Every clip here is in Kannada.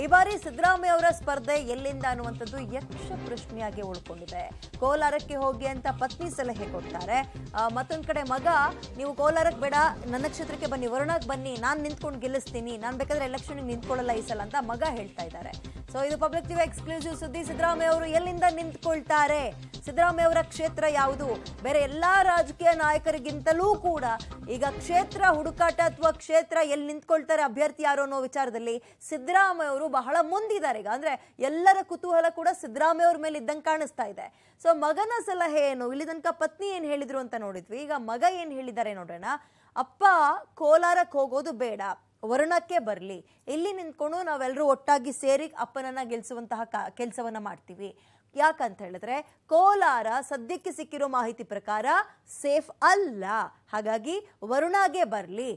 ಈ ಬಾರಿ ಸಿದ್ದರಾಮಯ್ಯ ಅವರ ಸ್ಪರ್ಧೆ ಎಲ್ಲಿಂದ ಅನ್ನುವಂಥದ್ದು ಯಕ್ಷ ಪ್ರಶ್ನೆಯಾಗಿ ಉಳ್ಕೊಂಡಿದೆ ಕೋಲಾರಕ್ಕೆ ಹೋಗಿ ಅಂತ ಪತ್ನಿ ಸಲಹೆ ಕೊಡ್ತಾರೆ ಮತ್ತೊಂದು ಕಡೆ ಮಗ ನೀವು ಕೋಲಾರಕ್ಕೆ ಬೇಡ ನನ್ನ ಕ್ಷೇತ್ರಕ್ಕೆ ಬನ್ನಿ ವರುಣಾಗ್ ಬನ್ನಿ ನಾನು ನಿಂತ್ಕೊಂಡು ಗೆಲ್ಲಿಸ್ತೀನಿ ನಾನು ಬೇಕಾದ್ರೆ ಎಲೆಕ್ಷನ್ಗೆ ನಿಂತ್ಕೊಳ್ಳಲ್ಲ ಈ ಸಲ ಅಂತ ಮಗ ಹೇಳ್ತಾ ಇದ್ದಾರೆ ಸೊ ಇದು ಪಬ್ಲಿಕ್ ಟಿವಿ ಎಕ್ಸ್ಕ್ಲೂಸಿವ್ ಸುದ್ದಿ ಸಿದ್ದರಾಮಯ್ಯ ಅವರು ಎಲ್ಲಿಂದ ನಿಂತ್ಕೊಳ್ತಾರೆ ಸಿದ್ದರಾಮಯ್ಯ ಅವರ ಕ್ಷೇತ್ರ ಯಾವುದು ಬೇರೆ ಎಲ್ಲ ರಾಜಕೀಯ ನಾಯಕರಿಗಿಂತಲೂ ಕೂಡ ಈಗ ಕ್ಷೇತ್ರ ಹುಡುಕಾಟ ಅಥವಾ ಕ್ಷೇತ್ರ ಎಲ್ಲಿ ನಿಂತ್ಕೊಳ್ತಾರೆ ಅಭ್ಯರ್ಥಿ ಯಾರು ಅನ್ನೋ ವಿಚಾರದಲ್ಲಿ ಸಿದ್ದರಾಮಯ್ಯ ಅವರು ಬಹಳ ಮುಂದಿದ್ದಾರೆ ಈಗ ಅಂದ್ರೆ ಎಲ್ಲರ ಕುತೂಹಲ ಕೂಡ ಸಿದ್ದರಾಮಯ್ಯ ಅವ್ರ ಮೇಲೆ ಇದ್ದಂಗೆ ಕಾಣಿಸ್ತಾ ಇದೆ ಸೊ ಮಗನ ಸಲಹೆ ಏನು ಇಲ್ಲಿ ತನಕ ಪತ್ನಿ ಏನು ಹೇಳಿದ್ರು ಅಂತ ನೋಡಿದ್ವಿ ಈಗ ಮಗ ಏನು ಹೇಳಿದ್ದಾರೆ ನೋಡೋಣ ಅಪ್ಪ ಕೋಲಾರಕ್ಕೆ ಹೋಗೋದು ಬೇಡ ವರುಣಕ್ಕೆ ಬರಲಿ ಇಲ್ಲಿ ನಿಂತ್ಕೊಂಡು ನಾವೆಲ್ಲರೂ ಒಟ್ಟಾಗಿ ಸೇರಿ ಅಪ್ಪನನ್ನ ಗೆಲ್ಲಿಸುವಂತಹ ಕ ಕೆಲಸವನ್ನು ಮಾಡ್ತೀವಿ ಯಾಕಂತ ಹೇಳಿದ್ರೆ ಕೋಲಾರ ಸದ್ಯಕ್ಕೆ ಸಿಕ್ಕಿರೋ ಮಾಹಿತಿ ಪ್ರಕಾರ ಸೇಫ್ ಅಲ್ಲ ಹಾಗಾಗಿ ವರುಣಾಗೆ ಬರಲಿ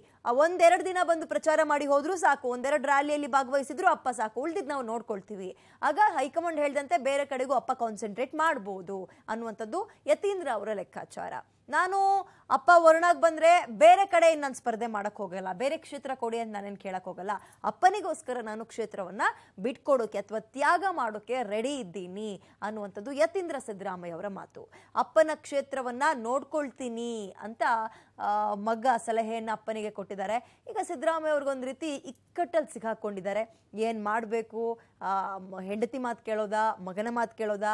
ಒಂದೆರಡು ದಿನ ಬಂದು ಪ್ರಚಾರ ಮಾಡಿ ಹೋದ್ರೂ ಸಾಕು ಒಂದೆರಡು ರ್ಯಾಲಿಯಲ್ಲಿ ಭಾಗವಹಿಸಿದ್ರು ಅಪ್ಪ ಸಾಕು ಉಳಿದಿದ್ದು ನಾವು ನೋಡ್ಕೊಳ್ತೀವಿ ಆಗ ಹೈಕಮಾಂಡ್ ಹೇಳಿದಂತೆ ಬೇರೆ ಕಡೆಗೂ ಅಪ್ಪ ಕಾನ್ಸಂಟ್ರೇಟ್ ಮಾಡ್ಬೋದು ಅನ್ನುವಂಥದ್ದು ಯತೀಂದ್ರ ಅವರ ಲೆಕ್ಕಾಚಾರ ನಾನು ಅಪ್ಪ ವರುಣಾಗ್ ಬಂದ್ರೆ ಬೇರೆ ಕಡೆ ನಾನು ಸ್ಪರ್ಧೆ ಮಾಡಕ್ ಹೋಗಲ್ಲ ಬೇರೆ ಕ್ಷೇತ್ರ ಕೊಡಿ ಅಂತ ನಾನೇನು ಕೇಳಕ್ ಹೋಗಲ್ಲ ಅಪ್ಪನಿಗೋಸ್ಕರ ನಾನು ಕ್ಷೇತ್ರವನ್ನ ಬಿಟ್ಕೊಡೋಕೆ ಅಥವಾ ತ್ಯಾಗ ಮಾಡೋಕೆ ರೆಡಿ ಇದ್ದೀನಿ ಅನ್ನುವಂಥದ್ದು ಯತೀಂದ್ರ ಸಿದ್ದರಾಮಯ್ಯ ಅವರ ಮಾತು ಅಪ್ಪನ ಕ್ಷೇತ್ರವನ್ನ ನೋಡ್ಕೊಳ್ತೀನಿ ಅಂತ ಮಗ್ಗ ಸಲಹೆಯನ್ನ ಅಪ್ಪನಿಗೆ ಕೊಟ್ಟಿದ್ದಾರೆ ಈಗ ಸಿದ್ದರಾಮಯ್ಯ ಅವ್ರಿಗೊಂದು ರೀತಿ ಇಕ್ಕಟ್ಟಲ್ಲಿ ಸಿಗಾಕೊಂಡಿದ್ದಾರೆ ಏನು ಮಾಡಬೇಕು ಹೆಂಡತಿ ಮಾತು ಕೇಳೋದ ಮಗನ ಮಾತು ಕೇಳೋದ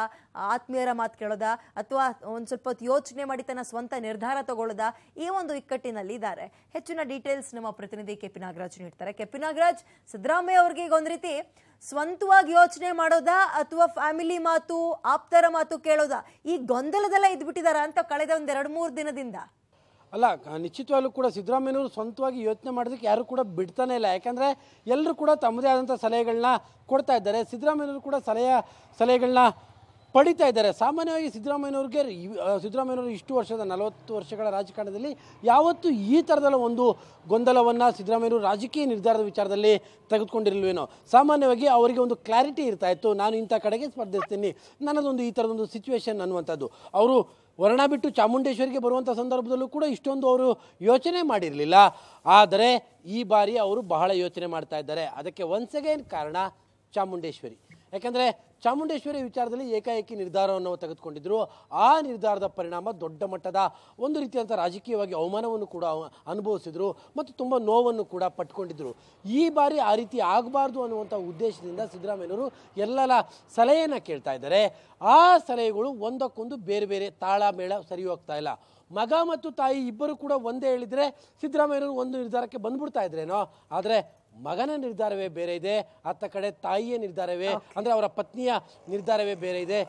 ಆತ್ಮೀಯರ ಮಾತು ಕೇಳೋದ ಅಥವಾ ಒಂದು ಸ್ವಲ್ಪ ಹೊತ್ತು ಯೋಚನೆ ಮಾಡಿ ತನ್ನ ಸ್ವಂತ ನಿರ್ಧಾರ ತಗೊಳ್ಳೋದ ಈ ಒಂದು ಇಕ್ಕಟ್ಟಿನಲ್ಲಿ ಇದ್ದಾರೆ ಹೆಚ್ಚಿನ ಡೀಟೇಲ್ಸ್ ನಮ್ಮ ಪ್ರತಿನಿಧಿ ಕೆ ಪಿ ನಾಗರಾಜ್ ನೀಡ್ತಾರೆ ಕೆ ಪಿ ನಾಗರಾಜ್ ಸಿದ್ದರಾಮಯ್ಯ ಅವ್ರಿಗೆ ಈಗ ಒಂದು ರೀತಿ ಸ್ವಂತವಾಗಿ ಯೋಚನೆ ಮಾಡೋದಾ ಅಥವಾ ಫ್ಯಾಮಿಲಿ ಮಾತು ಆಪ್ತರ ಮಾತು ಕೇಳೋದಾ ಈ ಗೊಂದಲದೆಲ್ಲ ಇದ್ಬಿಟ್ಟಿದಾರ ಅಂತ ಕಳೆದ ಎರಡು ಮೂರು ದಿನದಿಂದ ಅಲ್ಲ ನಿಶ್ಚಿತವಾಗ್ಲೂ ಕೂಡ ಸಿದ್ದರಾಮಯ್ಯನವರು ಸ್ವಂತವಾಗಿ ಯೋಚನೆ ಮಾಡೋದಕ್ಕೆ ಯಾರು ಕೂಡ ಬಿಡ್ತಾನೆ ಇಲ್ಲ ಯಾಕಂದರೆ ಎಲ್ಲರೂ ಕೂಡ ತಮ್ಮದೇ ಆದಂಥ ಸಲಹೆಗಳನ್ನ ಕೊಡ್ತಾ ಇದ್ದಾರೆ ಸಿದ್ದರಾಮಯ್ಯವರು ಕೂಡ ಸಲಹೆ ಸಲಹೆಗಳನ್ನ ಪಡಿತಾ ಇದ್ದಾರೆ ಸಾಮಾನ್ಯವಾಗಿ ಸಿದ್ದರಾಮಯ್ಯನವ್ರಿಗೆ ಸಿದ್ದರಾಮಯ್ಯನವರು ಇಷ್ಟು ವರ್ಷದ ನಲವತ್ತು ವರ್ಷಗಳ ರಾಜಕಾರಣದಲ್ಲಿ ಯಾವತ್ತೂ ಈ ಥರದ ಒಂದು ಗೊಂದಲವನ್ನು ಸಿದ್ದರಾಮಯ್ಯವರು ರಾಜಕೀಯ ನಿರ್ಧಾರದ ವಿಚಾರದಲ್ಲಿ ತೆಗೆದುಕೊಂಡಿರಲ್ವೇನೋ ಸಾಮಾನ್ಯವಾಗಿ ಅವರಿಗೆ ಒಂದು ಕ್ಲಾರಿಟಿ ಇರ್ತಾ ಇತ್ತು ನಾನು ಇಂಥ ಕಡೆಗೆ ಸ್ಪರ್ಧಿಸ್ತೀನಿ ನನ್ನದೊಂದು ಈ ಥರದೊಂದು ಸಿಚುವೇಶನ್ ಅನ್ನುವಂಥದ್ದು ಅವರು ವರ್ಣ ಬಿಟ್ಟು ಚಾಮುಂಡೇಶ್ವರಿಗೆ ಬರುವಂಥ ಸಂದರ್ಭದಲ್ಲೂ ಕೂಡ ಇಷ್ಟೊಂದು ಅವರು ಯೋಚನೆ ಮಾಡಿರಲಿಲ್ಲ ಆದರೆ ಈ ಬಾರಿ ಅವರು ಬಹಳ ಯೋಚನೆ ಮಾಡ್ತಾ ಇದ್ದಾರೆ ಅದಕ್ಕೆ ಒನ್ಸ್ ಅಗೇನ್ ಕಾರಣ ಚಾಮುಂಡೇಶ್ವರಿ ಯಾಕೆಂದರೆ ಚಾಮುಂಡೇಶ್ವರಿ ವಿಚಾರದಲ್ಲಿ ಏಕಾಏಕಿ ನಿರ್ಧಾರವನ್ನು ತೆಗೆದುಕೊಂಡಿದ್ದರು ಆ ನಿರ್ಧಾರದ ಪರಿಣಾಮ ದೊಡ್ಡ ಮಟ್ಟದ ಒಂದು ರೀತಿಯಂಥ ರಾಜಕೀಯವಾಗಿ ಅವಮಾನವನ್ನು ಕೂಡ ಅನುಭವಿಸಿದರು ಮತ್ತು ತುಂಬ ನೋವನ್ನು ಕೂಡ ಪಟ್ಕೊಂಡಿದ್ದರು ಈ ಬಾರಿ ಆ ರೀತಿ ಆಗಬಾರ್ದು ಅನ್ನುವಂಥ ಉದ್ದೇಶದಿಂದ ಸಿದ್ದರಾಮಯ್ಯವರು ಎಲ್ಲರ ಸಲಹೆಯನ್ನು ಕೇಳ್ತಾ ಇದ್ದಾರೆ ಆ ಸಲಹೆಗಳು ಒಂದಕ್ಕೊಂದು ಬೇರೆ ಬೇರೆ ತಾಳ ಮೇಳ ಸರಿ ಹೋಗ್ತಾ ಇಲ್ಲ ಮಗ ಮತ್ತು ತಾಯಿ ಇಬ್ಬರು ಕೂಡ ಒಂದೇ ಹೇಳಿದರೆ ಸಿದ್ದರಾಮಯ್ಯವರು ಒಂದು ನಿರ್ಧಾರಕ್ಕೆ ಬಂದ್ಬಿಡ್ತಾ ಇದ್ರೇನೋ ಆದರೆ ಮಗನ ನಿರ್ಧಾರವೇ ಬೇರೆ ಇದೆ ಅತ್ತ ಕಡೆ ತಾಯಿಯ ನಿರ್ಧಾರವೇ ಅಂದ್ರೆ ಅವರ ಪತ್ನಿಯ ನಿರ್ಧಾರವೇ ಬೇರೆ ಇದೆ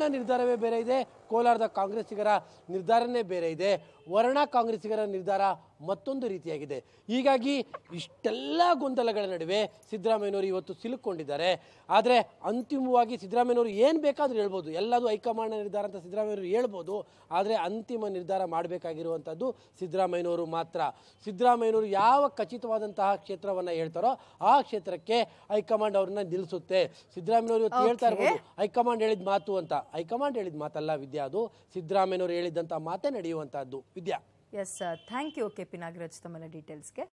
ನ ನಿರ್ಧಾರವೇ ಬೇರೆ ಇದೆ ಕೋಲಾರದ ಕಾಂಗ್ರೆಸ್ಸಿಗರ ನಿರ್ಧಾರನೇ ಬೇರೆ ಇದೆ ವರ್ಣ ಕಾಂಗ್ರೆಸ್ಸಿಗರ ನಿರ್ಧಾರ ಮತ್ತೊಂದು ರೀತಿಯಾಗಿದೆ ಹೀಗಾಗಿ ಇಷ್ಟೆಲ್ಲ ಗೊಂದಲಗಳ ನಡುವೆ ಸಿದ್ದರಾಮಯ್ಯನವರು ಇವತ್ತು ಸಿಲುಕೊಂಡಿದ್ದಾರೆ ಆದರೆ ಅಂತಿಮವಾಗಿ ಸಿದ್ದರಾಮಯ್ಯನವರು ಏನು ಬೇಕಾದರೂ ಹೇಳ್ಬೋದು ಎಲ್ಲದು ಹೈಕಮಾಂಡ್ ನಿರ್ಧಾರ ಅಂತ ಸಿದ್ದರಾಮಯ್ಯವರು ಹೇಳ್ಬೋದು ಆದರೆ ಅಂತಿಮ ನಿರ್ಧಾರ ಮಾಡಬೇಕಾಗಿರುವಂಥದ್ದು ಸಿದ್ದರಾಮಯ್ಯನವರು ಮಾತ್ರ ಸಿದ್ದರಾಮಯ್ಯನವರು ಯಾವ ಖಚಿತವಾದಂತಹ ಕ್ಷೇತ್ರವನ್ನು ಹೇಳ್ತಾರೋ ಆ ಕ್ಷೇತ್ರಕ್ಕೆ ಹೈಕಮಾಂಡ್ ಅವ್ರನ್ನ ನಿಲ್ಲಿಸುತ್ತೆ ಸಿದ್ದರಾಮಯ್ಯವರು ಇವತ್ತು ಹೇಳ್ತಾ ಇರ್ಬೋದು ಹೈಕಮಾಂಡ್ ಹೇಳಿದ ಮಾತು ಅಂತ ಹೈಕಮಾಂಡ್ ಹೇಳಿದ ಮಾತಲ್ಲ ವಿದ್ಯಾರ್ಥಿ ವಿದ್ಯಾ ಅದು ಸಿದ್ದರಾಮಯ್ಯನವರು ಹೇಳಿದಂತ ಮಾತೇ ನಡೆಯುವಂಥದ್ದು Vidya S thank you K P Nagaraj ತಮ್ಮ ಡೀಟೇಲ್ಸ್ಗೆ